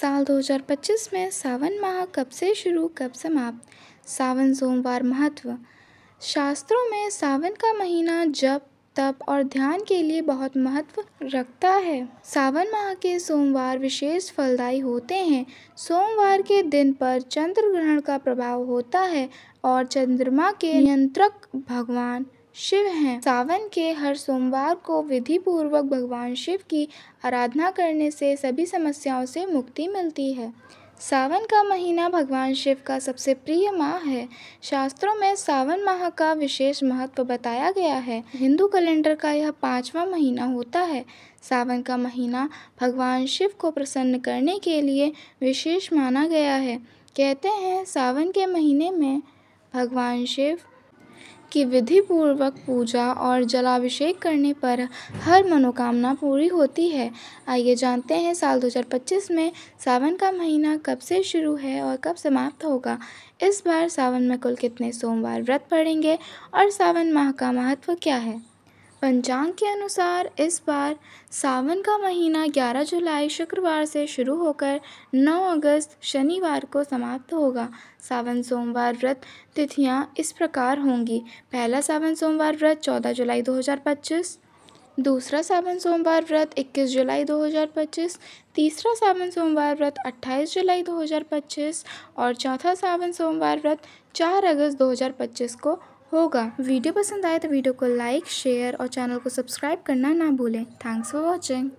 साल 2025 में सावन माह कब से शुरू कब समाप्त सावन सोमवार महत्व शास्त्रों में सावन का महीना जप तप और ध्यान के लिए बहुत महत्व रखता है सावन माह के सोमवार विशेष फलदायी होते हैं सोमवार के दिन पर चंद्र ग्रहण का प्रभाव होता है और चंद्रमा के नियंत्रक भगवान शिव हैं सावन के हर सोमवार को विधि पूर्वक भगवान शिव की आराधना करने से सभी समस्याओं से मुक्ति मिलती है सावन का महीना भगवान शिव का सबसे प्रिय माह है शास्त्रों में सावन माह का विशेष महत्व बताया गया है हिंदू कैलेंडर का यह पांचवा महीना होता है सावन का महीना भगवान शिव को प्रसन्न करने के लिए विशेष माना गया है कहते हैं सावन के महीने में भगवान शिव की पूर्वक पूजा और जलाभिषेक करने पर हर मनोकामना पूरी होती है आइए जानते हैं साल 2025 में सावन का महीना कब से शुरू है और कब समाप्त होगा इस बार सावन में कुल कितने सोमवार व्रत पड़ेंगे और सावन माह का महत्व क्या है पंचांग के अनुसार इस बार सावन का महीना 11 जुलाई शुक्रवार से शुरू होकर 9 अगस्त शनिवार को समाप्त होगा सावन सोमवार व्रत तिथियां इस प्रकार होंगी पहला सावन सोमवार व्रत 14 जुलाई 2025 दूसरा सावन सोमवार व्रत 21 जुलाई 2025 तीसरा सावन सोमवार व्रत 28 जुलाई 2025 और चौथा सावन सोमवार व्रत 4 अगस्त 2025 को होगा वीडियो पसंद आए तो वीडियो को लाइक शेयर और चैनल को सब्सक्राइब करना ना भूलें थैंक्स फॉर वॉचिंग